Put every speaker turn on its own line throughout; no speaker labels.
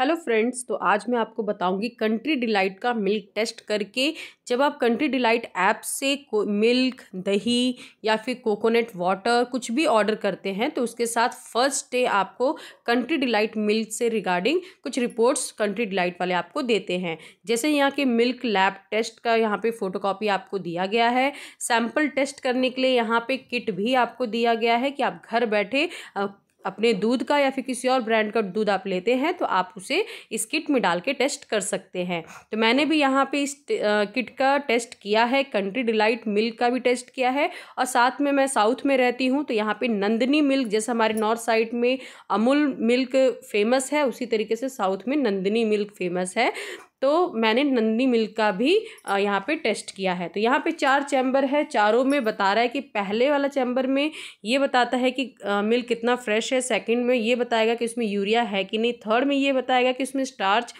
hello friends तो आज मैं आपको बताऊंगी कंट्री डिलाइट का मिल्क टेस्ट करके जब आप कंट्री डिलाइट ऐप से मिल्क दही या फिर कोकोनट वाटर कुछ भी ऑर्डर करते हैं तो उसके साथ फर्स्ट डे आपको कंट्री डिलाइट मिल्क से रिगार्डिंग कुछ रिपोर्ट्स कंट्री डिलाइट वाले आपको देते हैं जैसे यहाँ के मिल्क लैब टेस्ट का यहाँ पर फोटो आपको दिया गया है सैम्पल टेस्ट करने के लिए यहाँ पर किट भी आपको दिया गया है कि आप घर बैठे अपने दूध का या फिर किसी और ब्रांड का दूध आप लेते हैं तो आप उसे इस किट में डाल के टेस्ट कर सकते हैं तो मैंने भी यहाँ पे इस किट का टेस्ट किया है कंट्री डिलाइट मिल्क का भी टेस्ट किया है और साथ में मैं साउथ में रहती हूँ तो यहाँ पे नंदनी मिल्क जैसे हमारे नॉर्थ साइड में अमूल मिल्क फेमस है उसी तरीके से साउथ में नंदनी मिल्क फेमस है तो मैंने नंदी मिल्क का भी यहाँ पे टेस्ट किया है तो यहाँ पे चार चैम्बर है चारों में बता रहा है कि पहले वाला चैम्बर में ये बताता है कि मिल्क कितना फ्रेश है सेकंड में ये बताएगा कि उसमें यूरिया है कि नहीं थर्ड में ये बताएगा कि उसमें स्टार्च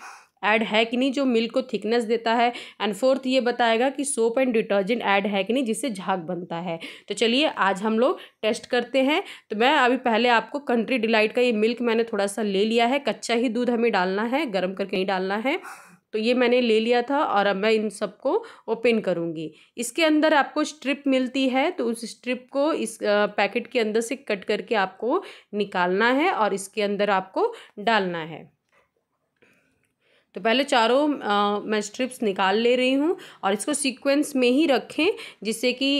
ऐड है कि नहीं जो मिल्क को थिकनेस देता है एंड फोर्थ ये बताएगा कि सोप एंड डिटर्जेंट ऐड है कि नहीं जिससे झाग बनता है तो चलिए आज हम लोग टेस्ट करते हैं तो मैं अभी पहले आपको कंट्री डिलाइट का ये मिल्क मैंने थोड़ा सा ले लिया है कच्चा ही दूध हमें डालना है गर्म करके नहीं डालना है तो ये मैंने ले लिया था और अब मैं इन सबको ओपन करूँगी इसके अंदर आपको स्ट्रिप मिलती है तो उस स्ट्रिप को इस पैकेट के अंदर से कट करके आपको निकालना है और इसके अंदर आपको डालना है तो पहले चारों मैं स्ट्रिप्स निकाल ले रही हूँ और इसको सीक्वेंस में ही रखें जिससे कि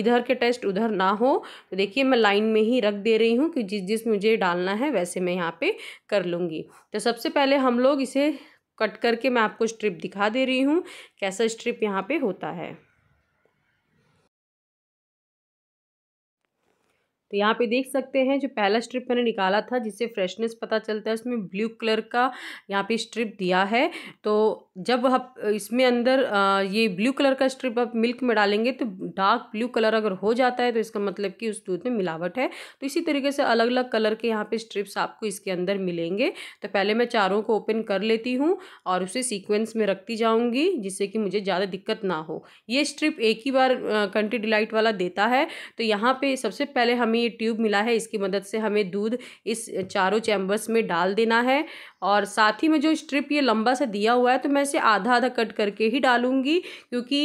इधर के टेस्ट उधर ना हो तो देखिए मैं लाइन में ही रख दे रही हूँ कि जिस जिस मुझे डालना है वैसे मैं यहाँ पे कर लूँगी तो सबसे पहले हम लोग इसे कट करके मैं आपको स्ट्रिप दिखा दे रही हूँ कैसा स्ट्रिप यहाँ पे होता है तो यहाँ पे देख सकते हैं जो पहला स्ट्रिप मैंने निकाला था जिससे फ्रेशनेस पता चलता है उसमें ब्लू कलर का यहाँ पे स्ट्रिप दिया है तो जब आप इसमें अंदर ये ब्लू कलर का स्ट्रिप आप मिल्क में डालेंगे तो डार्क ब्लू कलर अगर हो जाता है तो इसका मतलब कि उस दूध में मिलावट है तो इसी तरीके से अलग अलग कलर के यहाँ पे स्ट्रिप्स आपको इसके अंदर मिलेंगे तो पहले मैं चारों को ओपन कर लेती हूँ और उसे सीक्वेंस में रखती जाऊँगी जिससे कि मुझे ज़्यादा दिक्कत ना हो ये स्ट्रिप एक ही बार कंट्री डिलाइट वाला देता है तो यहाँ पर सबसे पहले हमें ये ट्यूब मिला है इसकी मदद से हमें दूध इस चारों चैम्बर्स में डाल देना है और साथ ही में जो स्ट्रिप ये लंबा सा दिया हुआ है तो मैं इसे आधा आधा कट करके ही डालूंगी क्योंकि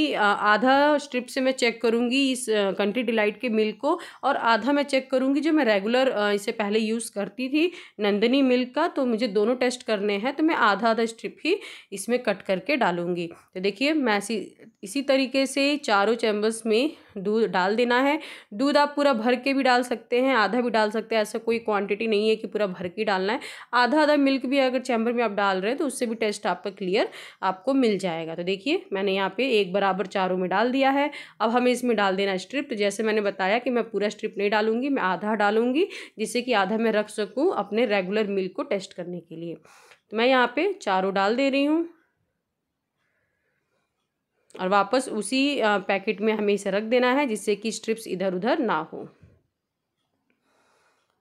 आधा स्ट्रिप से मैं चेक करूंगी इस कंट्री डिलाइट के मिल्क को और आधा मैं चेक करूंगी जो मैं रेगुलर इसे पहले यूज़ करती थी नंदनी मिल्क का तो मुझे दोनों टेस्ट करने हैं तो मैं आधा आधा स्ट्रिप ही इसमें कट करके डालूंगी तो देखिए मैं इसी तरीके से चारों चैम्बर्स में दूध डाल देना है दूध आप पूरा भर के भी डाल सकते हैं आधा भी डाल सकते हैं ऐसा कोई क्वांटिटी नहीं है कि पूरा भर के डालना है आधा आधा मिल्क भी अगर चैम्बर में आप डाल रहे हैं तो उससे भी टेस्ट आपका क्लियर आपको मिल जाएगा तो देखिए मैंने यहाँ पर एक बराबर चारों में डाल दिया है अब हमें इसमें डाल देना स्ट्रिप तो जैसे मैंने बताया कि मैं पूरा स्ट्रिप नहीं डालूंगी मैं आधा डालूंगी जिससे कि आधा मैं रख सकूँ अपने रेगुलर मिल्क को टेस्ट करने के लिए तो मैं यहाँ पे चारों डाल दे रही हूँ और वापस उसी पैकेट में हमें इसे रख देना है जिससे कि स्ट्रिप्स इधर उधर ना हो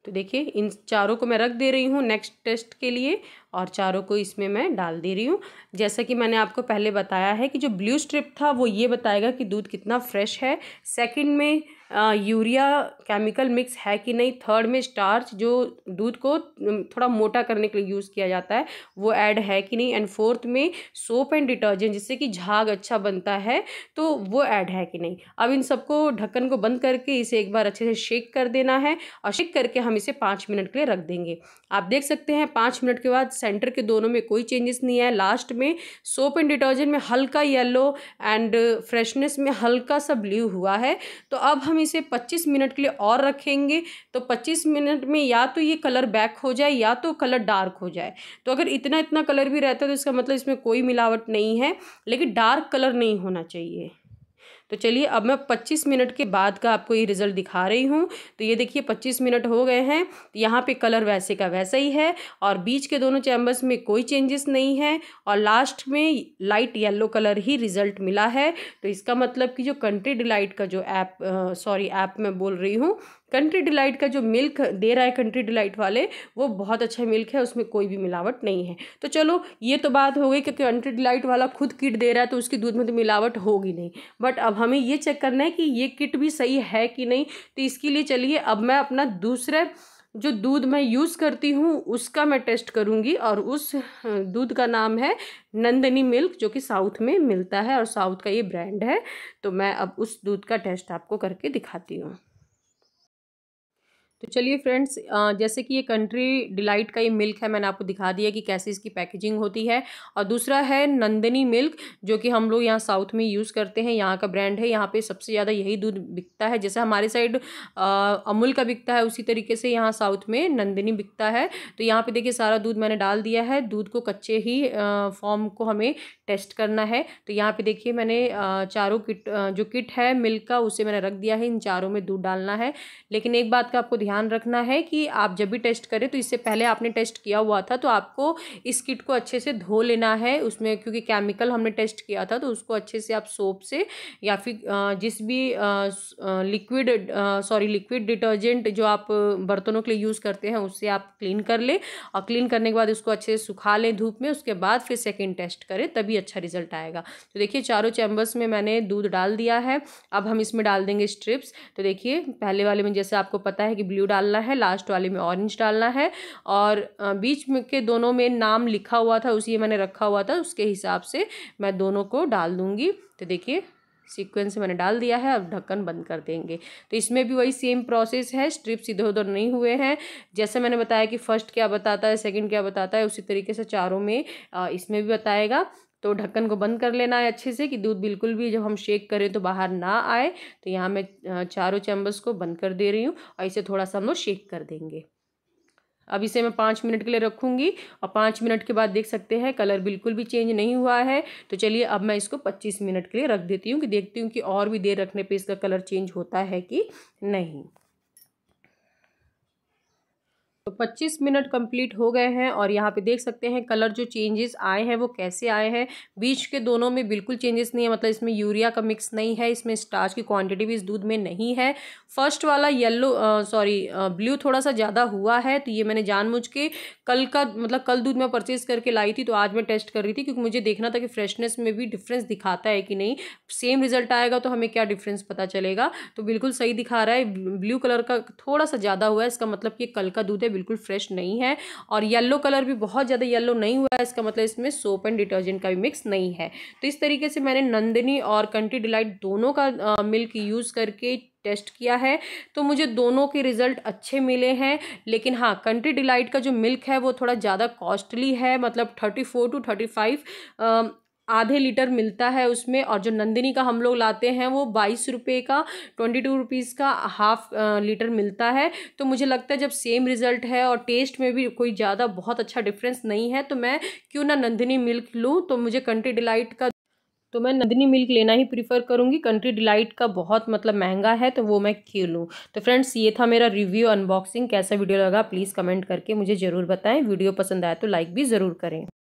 तो देखिए इन चारों को मैं रख दे रही हूँ नेक्स्ट टेस्ट के लिए और चारों को इसमें मैं डाल दे रही हूँ जैसा कि मैंने आपको पहले बताया है कि जो ब्लू स्ट्रिप था वो ये बताएगा कि दूध कितना फ्रेश है सेकंड में यूरिया केमिकल मिक्स है कि नहीं थर्ड में स्टार्च जो दूध को थोड़ा मोटा करने के लिए यूज़ किया जाता है वो ऐड है कि नहीं एंड फोर्थ में सोप एंड डिटर्जेंट जिससे कि झाग अच्छा बनता है तो वो ऐड है कि नहीं अब इन सबको ढक्कन को बंद करके इसे एक बार अच्छे से शेक कर देना है और शेक करके हम इसे पाँच मिनट के लिए रख देंगे आप देख सकते हैं पाँच मिनट के बाद सेंटर के दोनों में कोई चेंजेस नहीं आया लास्ट में सोप एंड डिटर्जेंट में हल्का येलो एंड फ्रेशनेस में हल्का सा ब्ल्यू हुआ है तो अब हम हम इसे 25 मिनट के लिए और रखेंगे तो 25 मिनट में या तो ये कलर बैक हो जाए या तो कलर डार्क हो जाए तो अगर इतना इतना कलर भी रहता है तो इसका मतलब इसमें कोई मिलावट नहीं है लेकिन डार्क कलर नहीं होना चाहिए तो चलिए अब मैं पच्चीस मिनट के बाद का आपको ये रिज़ल्ट दिखा रही हूँ तो ये देखिए पच्चीस मिनट हो गए हैं तो यहाँ पर कलर वैसे का वैसा ही है और बीच के दोनों चैम्बर्स में कोई चेंजेस नहीं है और लास्ट में लाइट येलो कलर ही रिज़ल्ट मिला है तो इसका मतलब कि जो कंट्री डिलाइट का जो ऐप सॉरी ऐप मैं बोल रही हूँ कंट्री डिलाइट का जो मिल्क दे रहा है कंट्री डिलाइट वाले वो बहुत अच्छा मिल्क है उसमें कोई भी मिलावट नहीं है तो चलो ये तो बात हो गई कि कंट्री डिलाइट वाला खुद किट दे रहा है तो उसके दूध में तो मिलावट होगी नहीं बट अब हमें ये चेक करना है कि ये किट भी सही है कि नहीं तो इसके लिए चलिए अब मैं अपना दूसरा जो दूध मैं यूज़ करती हूँ उसका मैं टेस्ट करूँगी और उस दूध का नाम है नंदनी मिल्क जो कि साउथ में मिलता है और साउथ का ये ब्रांड है तो मैं अब उस दूध का टेस्ट आपको करके दिखाती हूँ तो चलिए फ्रेंड्स जैसे कि ये कंट्री डिलाइट का ये मिल्क है मैंने आपको दिखा दिया कि कैसे इसकी पैकेजिंग होती है और दूसरा है नंदनी मिल्क जो कि हम लोग यहाँ साउथ में यूज़ करते हैं यहाँ का ब्रांड है यहाँ पे सबसे ज़्यादा यही दूध बिकता है जैसे हमारे साइड अमूल का बिकता है उसी तरीके से यहाँ साउथ में नंदनी बिकता है तो यहाँ पर देखिए सारा दूध मैंने डाल दिया है दूध को कच्चे ही फॉर्म को हमें टेस्ट करना है तो यहाँ पर देखिए मैंने चारों किट जो किट है मिल्क का उसे मैंने रख दिया है इन चारों में दूध डालना है लेकिन एक बात का आपको ध्यान ध्यान रखना है कि आप जब भी टेस्ट करें तो इससे पहले आपने टेस्ट किया हुआ था तो आपको इस किट को अच्छे से धो लेना है उसमें क्योंकि केमिकल हमने टेस्ट किया था तो उसको अच्छे से आप सोप से या फिर जिस भी लिक्विड सॉरी लिक्विड डिटर्जेंट जो आप बर्तनों के लिए यूज़ करते हैं उससे आप क्लीन कर लें और क्लीन करने के बाद उसको अच्छे से सुखा लें धूप में उसके बाद फिर सेकेंड टेस्ट करें तभी अच्छा रिजल्ट आएगा तो देखिए चारों चैम्बर्स में मैंने दूध डाल दिया है अब हम इसमें डाल देंगे स्ट्रिप्स तो देखिए पहले वाले में जैसे आपको पता है कि ब्लू डालना है लास्ट वाले में ऑरेंज डालना है और बीच में के दोनों में नाम लिखा हुआ था उसी मैंने रखा हुआ था उसके हिसाब से मैं दोनों को डाल दूँगी तो देखिए सीक्वेंस मैंने डाल दिया है अब ढक्कन बंद कर देंगे तो इसमें भी वही सेम प्रोसेस है स्ट्रिप्स इधर उधर नहीं हुए हैं जैसे मैंने बताया कि फ़र्स्ट क्या बताता है सेकंड क्या बताता है उसी तरीके से चारों में इसमें भी बताएगा तो ढक्कन को बंद कर लेना है अच्छे से कि दूध बिल्कुल भी जब हम शेक करें तो बाहर ना आए तो यहाँ मैं चारों चैम्बर्स को बंद कर दे रही हूँ और इसे थोड़ा सा हम लोग शेक कर देंगे अब इसे मैं पाँच मिनट के लिए रखूँगी और पाँच मिनट के बाद देख सकते हैं कलर बिल्कुल भी चेंज नहीं हुआ है तो चलिए अब मैं इसको पच्चीस मिनट के लिए रख देती हूँ कि देखती हूँ कि और भी देर रखने पर इसका कलर चेंज होता है कि नहीं तो 25 मिनट कंप्लीट हो गए हैं और यहाँ पे देख सकते हैं कलर जो चेंजेस आए हैं वो कैसे आए हैं बीच के दोनों में बिल्कुल चेंजेस नहीं है मतलब इसमें यूरिया का मिक्स नहीं है इसमें स्टार्च की क्वांटिटी भी इस दूध में नहीं है फर्स्ट वाला येलो सॉरी ब्लू थोड़ा सा ज़्यादा हुआ है तो ये मैंने जान के कल का मतलब कल दूध मैं परचेज़ करके लाई थी तो आज मैं टेस्ट कर रही थी क्योंकि मुझे देखना था कि फ्रेशनेस में भी डिफरेंस दिखाता है कि नहीं सेम रिजल्ट आएगा तो हमें क्या डिफरेंस पता चलेगा तो बिल्कुल सही दिखा रहा है ब्लू कलर का थोड़ा सा ज़्यादा हुआ है इसका मतलब कि कल का दूध है बिल्कुल फ्रेश नहीं है और येलो कलर भी बहुत ज़्यादा येलो नहीं हुआ है इसका मतलब इसमें सोप एंड डिटर्जेंट का भी मिक्स नहीं है तो इस तरीके से मैंने नंदिनी और कंट्री डिलाइट दोनों का मिल्क यूज़ करके टेस्ट किया है तो मुझे दोनों के रिज़ल्ट अच्छे मिले हैं लेकिन हाँ कंट्री डिलाइट का जो मिल्क है वो थोड़ा ज़्यादा कॉस्टली है मतलब thirty four to thirty five आधे लीटर मिलता है उसमें और जो नंदिनी का हम लोग लाते हैं वो बाईस रुपये का ट्वेंटी टू रुपीज़ का हाफ लीटर मिलता है तो मुझे लगता है जब सेम रिज़ल्ट है और टेस्ट में भी कोई ज़्यादा बहुत अच्छा डिफरेंस नहीं है तो मैं क्यों ना नंदिनी मिल्क लूँ तो मुझे कंट्री डिलाइट का तो मैं नंदिनी मिल्क लेना ही प्रीफर करूँगी कंट्री डिलाइट का बहुत मतलब महंगा है तो वो मैं क्यों लूँ तो फ्रेंड्स ये था मेरा रिव्यू अनबॉक्सिंग कैसा वीडियो लगा प्लीज़ कमेंट करके मुझे ज़रूर बताएं वीडियो पसंद आया तो लाइक भी ज़रूर करें